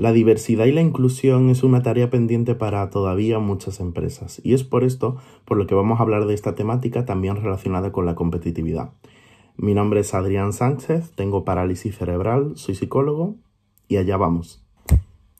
La diversidad y la inclusión es una tarea pendiente para todavía muchas empresas y es por esto por lo que vamos a hablar de esta temática también relacionada con la competitividad. Mi nombre es Adrián Sánchez, tengo parálisis cerebral, soy psicólogo y allá vamos.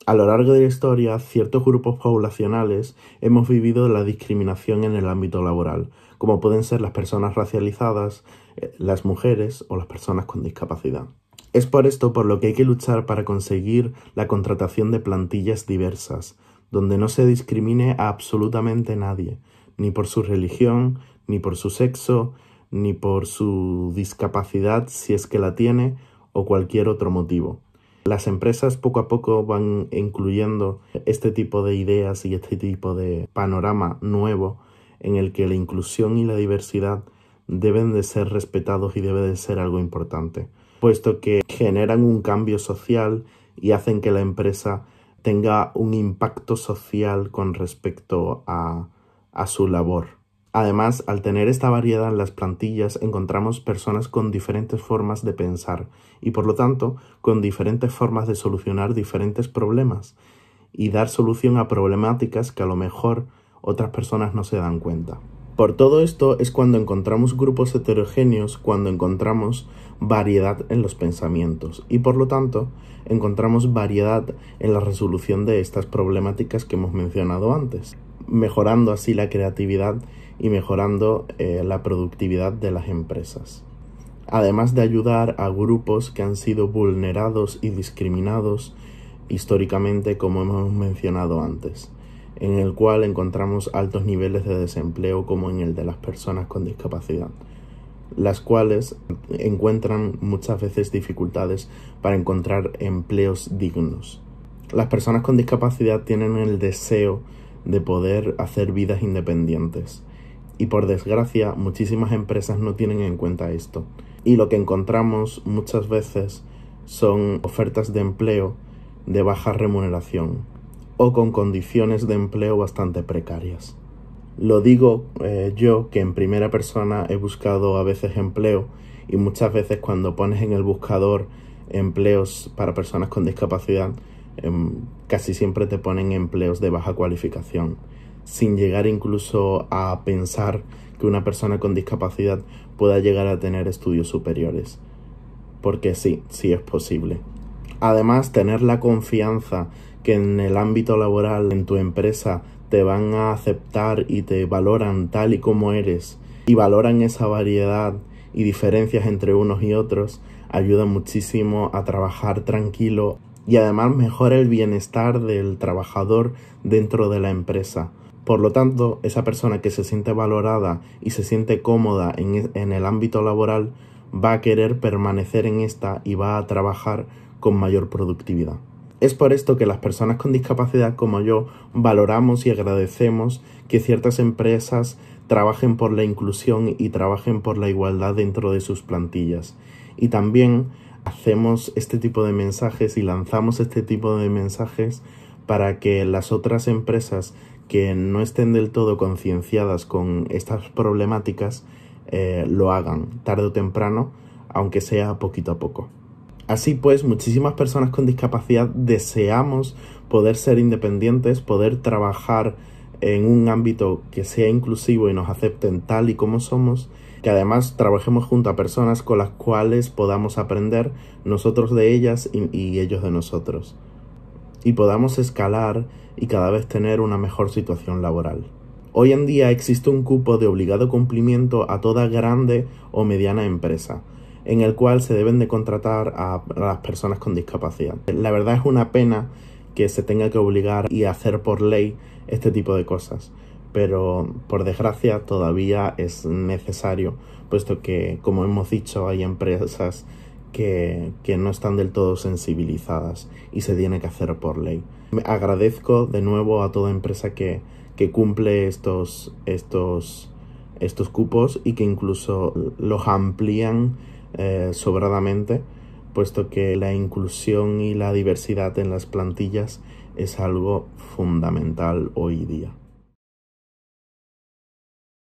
A lo largo de la historia, ciertos grupos poblacionales hemos vivido la discriminación en el ámbito laboral, como pueden ser las personas racializadas, eh, las mujeres o las personas con discapacidad. Es por esto por lo que hay que luchar para conseguir la contratación de plantillas diversas, donde no se discrimine a absolutamente nadie, ni por su religión, ni por su sexo, ni por su discapacidad si es que la tiene, o cualquier otro motivo. Las empresas poco a poco van incluyendo este tipo de ideas y este tipo de panorama nuevo en el que la inclusión y la diversidad deben de ser respetados y debe de ser algo importante puesto que generan un cambio social y hacen que la empresa tenga un impacto social con respecto a, a su labor. Además, al tener esta variedad en las plantillas, encontramos personas con diferentes formas de pensar y por lo tanto con diferentes formas de solucionar diferentes problemas y dar solución a problemáticas que a lo mejor otras personas no se dan cuenta. Por todo esto es cuando encontramos grupos heterogéneos, cuando encontramos variedad en los pensamientos y por lo tanto encontramos variedad en la resolución de estas problemáticas que hemos mencionado antes, mejorando así la creatividad y mejorando eh, la productividad de las empresas. Además de ayudar a grupos que han sido vulnerados y discriminados históricamente como hemos mencionado antes en el cual encontramos altos niveles de desempleo como en el de las personas con discapacidad, las cuales encuentran muchas veces dificultades para encontrar empleos dignos. Las personas con discapacidad tienen el deseo de poder hacer vidas independientes y por desgracia muchísimas empresas no tienen en cuenta esto y lo que encontramos muchas veces son ofertas de empleo de baja remuneración o con condiciones de empleo bastante precarias. Lo digo eh, yo que en primera persona he buscado a veces empleo y muchas veces cuando pones en el buscador empleos para personas con discapacidad, em, casi siempre te ponen empleos de baja cualificación, sin llegar incluso a pensar que una persona con discapacidad pueda llegar a tener estudios superiores. Porque sí, sí es posible. Además, tener la confianza que en el ámbito laboral, en tu empresa, te van a aceptar y te valoran tal y como eres y valoran esa variedad y diferencias entre unos y otros, ayuda muchísimo a trabajar tranquilo y además mejora el bienestar del trabajador dentro de la empresa. Por lo tanto, esa persona que se siente valorada y se siente cómoda en, e-, el ámbito laboral va a querer permanecer en esta y va a trabajar con mayor productividad. Es por esto que las personas con discapacidad como yo valoramos y agradecemos que ciertas empresas trabajen por la inclusión y trabajen por la igualdad dentro de sus plantillas. Y también hacemos este tipo de mensajes y lanzamos este tipo de mensajes para que las otras empresas que no estén del todo concienciadas con estas problemáticas eh, lo hagan tarde o temprano, aunque sea poquito a poco. Así pues, muchísimas personas con discapacidad deseamos poder ser independientes, poder trabajar en un ámbito que sea inclusivo y nos acepten tal y como somos, que además trabajemos junto a personas con las cuales podamos aprender nosotros de ellas y, ellos de nosotros, y podamos escalar y cada vez tener una mejor situación laboral. Hoy en día existe un cupo de obligado cumplimiento a toda grande o mediana empresa, en el cual se deben de contratar a, las personas con discapacidad. La verdad es una pena que se tenga que obligar y hacer por ley este tipo de cosas. Pero por desgracia todavía es necesario, puesto que, como hemos dicho, hay empresas que, no están del todo sensibilizadas y se tiene que hacer por ley. Agradezco de nuevo a toda empresa que, cumple estos, estos, estos cupos y que incluso los amplían eh, sobradamente, puesto que la inclusión y la diversidad en las plantillas es algo fundamental hoy día.